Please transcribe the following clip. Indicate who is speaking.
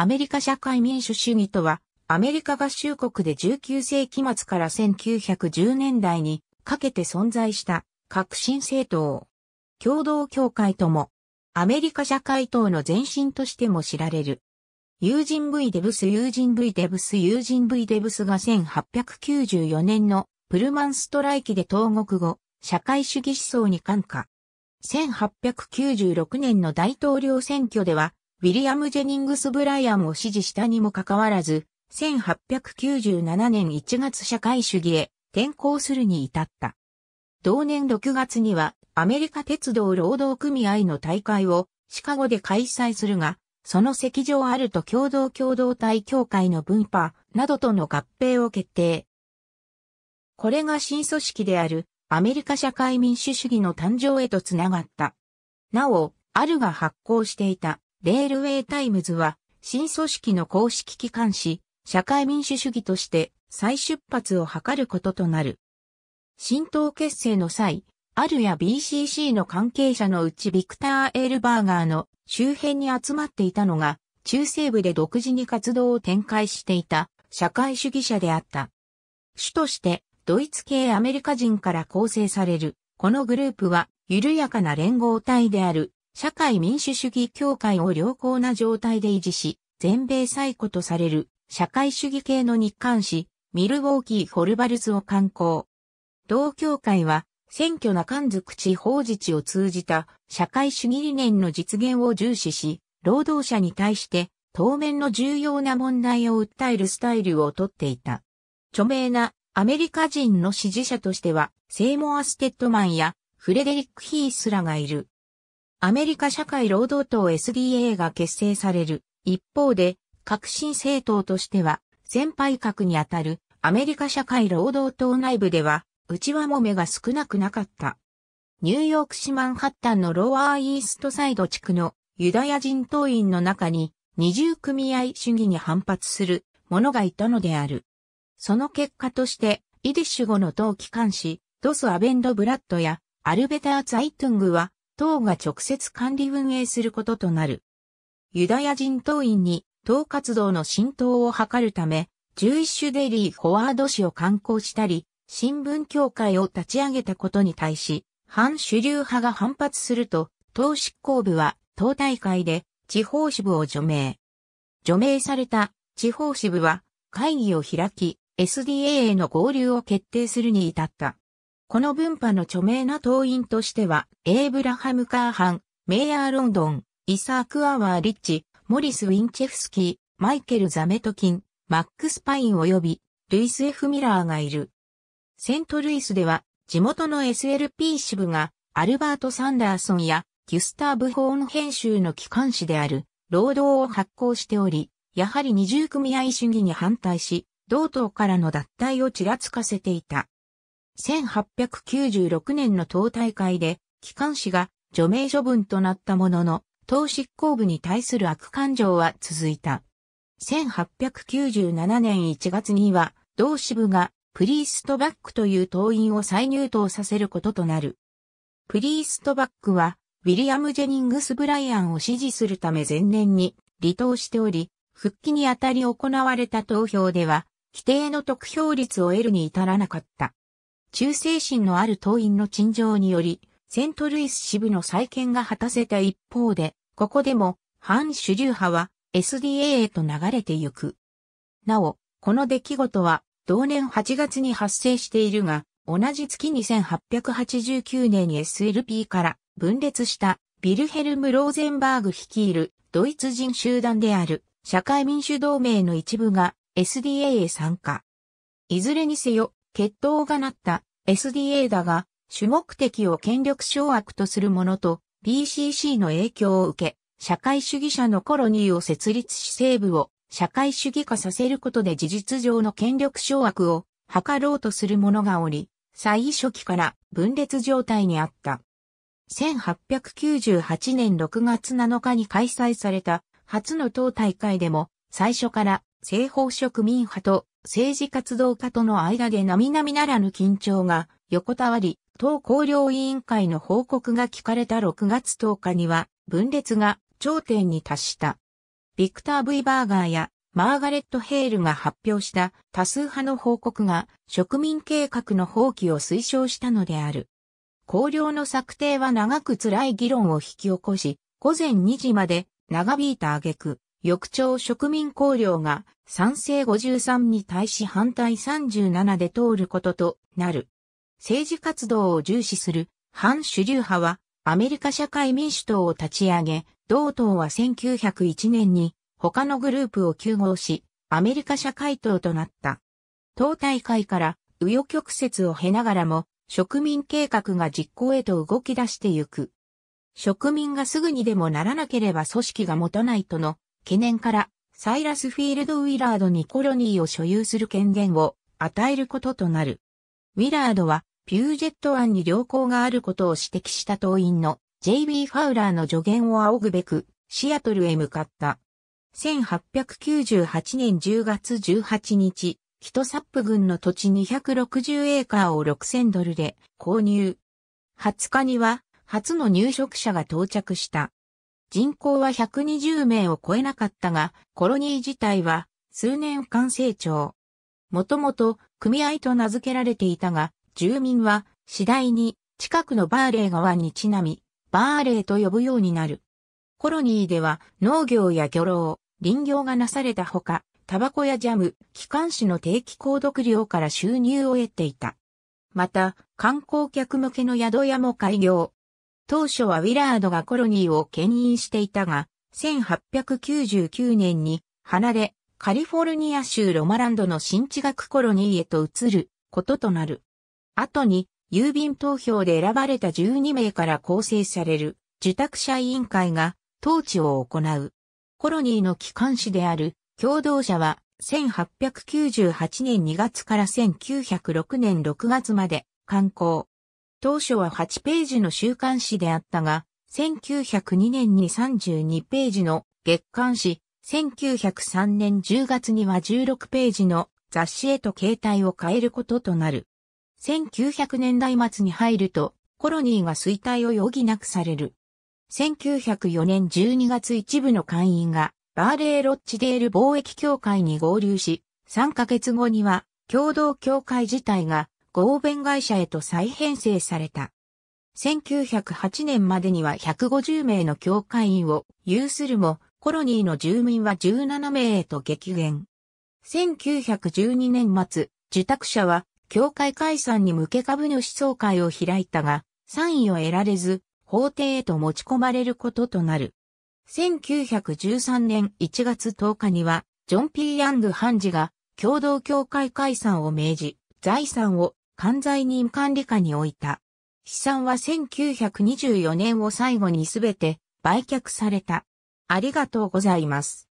Speaker 1: アメリカ社会民主主義とは、アメリカ合衆国で19世紀末から1910年代にかけて存在した革新政党。共同協会とも、アメリカ社会党の前身としても知られる。友人 V デブス・友人 V デブス・友人 V デブスが1894年のプルマンストライキで投獄後、社会主義思想に感化。1896年の大統領選挙では、ウィリアム・ジェニングス・ブライアンを支持したにもかかわらず、1897年1月社会主義へ転向するに至った。同年6月にはアメリカ鉄道労働組合の大会をシカゴで開催するが、その席上あると共同共同体協会の分派などとの合併を決定。これが新組織であるアメリカ社会民主主義の誕生へとつながった。なお、アルが発行していたレールウェイタイムズは、新組織の公式機関紙、社会民主主義として再出発を図ることとなる。新党結成の際、あるや BCC の関係者のうちビクター・エールバーガーの周辺に集まっていたのが、中西部で独自に活動を展開していた社会主義者であった。主としてドイツ系アメリカ人から構成される、このグループは緩やかな連合体である社会民主主義協会を良好な状態で維持し、全米最古とされる社会主義系の日刊誌、ミルウォーキー・ホルバルズを刊行。同協会は、選挙な関属地方自治を通じた社会主義理念の実現を重視し、労働者に対して当面の重要な問題を訴えるスタイルをとっていた。著名なアメリカ人の支持者としては、セイモア・ステッドマンやフレデリック・ヒースらがいる。アメリカ社会労働党 SDA が結成される。一方で、革新政党としては、先輩格にあたるアメリカ社会労働党内部では、内輪もめが少なくなかった。ニューヨーク市マンハッタンのロワーイーストサイド地区のユダヤ人党員の中に二重組合主義に反発する者がいたのである。その結果として、イディッシュ語の党機関紙、ドス・アベンド・ブラッドやアルベター・ザアイトングは党が直接管理運営することとなる。ユダヤ人党員に党活動の浸透を図るため、ジュ種イッシュデリー・フォワード紙を刊行したり、新聞協会を立ち上げたことに対し、反主流派が反発すると、党執行部は党大会で地方支部を除名。除名された地方支部は会議を開き、SDA への合流を決定するに至った。この分派の著名な党員としては、エイブラハム・カーハン、メイヤー・ロンドン、イサーク・アワー・リッチ、モリス・ウィンチェフスキー、マイケル・ザメトキン、マックス・パイン及び、ルイス・ F・ ミラーがいる。セントルイスでは、地元の SLP 支部が、アルバート・サンダーソンや、ギュスターブ・ホーン編集の機関誌である、労働を発行しており、やはり二重組合主義に反対し、同党からの脱退をちらつかせていた。1896年の党大会で、機関士が除名処分となったものの、党執行部に対する悪感情は続いた。1897年1月には、同支部がプリーストバックという党員を再入党させることとなる。プリーストバックは、ウィリアム・ジェニングス・ブライアンを支持するため前年に離党しており、復帰にあたり行われた投票では、規定の得票率を得るに至らなかった。忠誠心のある党員の陳情により、セントルイス支部の再建が果たせた一方で、ここでも反主流派は SDA へと流れてゆく。なお、この出来事は同年8月に発生しているが、同じ月に8 8 9年に SLP から分裂したビルヘルム・ローゼンバーグ率いるドイツ人集団である社会民主同盟の一部が SDA へ参加。いずれにせよ、決闘がなった SDA だが、主目的を権力掌握とするものと BCC の影響を受け、社会主義者のコロニーを設立し西部を社会主義化させることで事実上の権力掌握を図ろうとする者がおり、最初期から分裂状態にあった。1898年6月7日に開催された初の党大会でも最初から西方植民派と政治活動家との間で並々ならぬ緊張が横たわり、党公領委員会の報告が聞かれた6月10日には、分裂が頂点に達した。ビクター・ V・ バーガーやマーガレット・ヘールが発表した多数派の報告が植民計画の放棄を推奨したのである。公領の策定は長く辛い議論を引き起こし、午前2時まで長引いた挙句、翌朝植民公領が賛成53に対し反対37で通ることとなる。政治活動を重視する反主流派はアメリカ社会民主党を立ち上げ、同党は1901年に他のグループを休合し、アメリカ社会党となった。党大会から右翼曲折を経ながらも植民計画が実行へと動き出してゆく。植民がすぐにでもならなければ組織が持たないとの懸念から、サイラスフィールド・ウィラードにコロニーを所有する権限を与えることとなる。ウィラードは、ピュージェット案に良好があることを指摘した党員の J.B. ファウラーの助言を仰ぐべく、シアトルへ向かった。1898年10月18日、キトサップ軍の土地260エーカーを6000ドルで購入。20日には、初の入植者が到着した。人口は120名を超えなかったが、コロニー自体は数年間成長。もともと組合と名付けられていたが、住民は次第に近くのバーレー川にちなみ、バーレーと呼ぶようになる。コロニーでは農業や漁労、林業がなされたほか、タバコやジャム、機関紙の定期購読料から収入を得ていた。また、観光客向けの宿屋も開業。当初はウィラードがコロニーを牽引していたが、1899年に離れ、カリフォルニア州ロマランドの新地学コロニーへと移ることとなる。後に、郵便投票で選ばれた12名から構成される受託者委員会が統治を行う。コロニーの機関紙である共同者は1898年2月から1906年6月まで観光。当初は8ページの週刊誌であったが、1902年に32ページの月刊誌、1903年10月には16ページの雑誌へと形態を変えることとなる。1900年代末に入ると、コロニーが衰退を余儀なくされる。1904年12月一部の会員が、バーレー・ロッチデール貿易協会に合流し、3ヶ月後には、共同協会自体が合弁会社へと再編成された。1908年までには150名の教会員を有するも、コロニーの住民は17名へと激減。1912年末、受託者は、教会解散に向け株主総会を開いたが、賛意を得られず、法廷へと持ち込まれることとなる。1913年1月10日には、ジョン・ピー・ヤング判事が、共同教会解散を命じ、財産を管財人管理下に置いた。資産は1924年を最後にすべて売却された。ありがとうございます。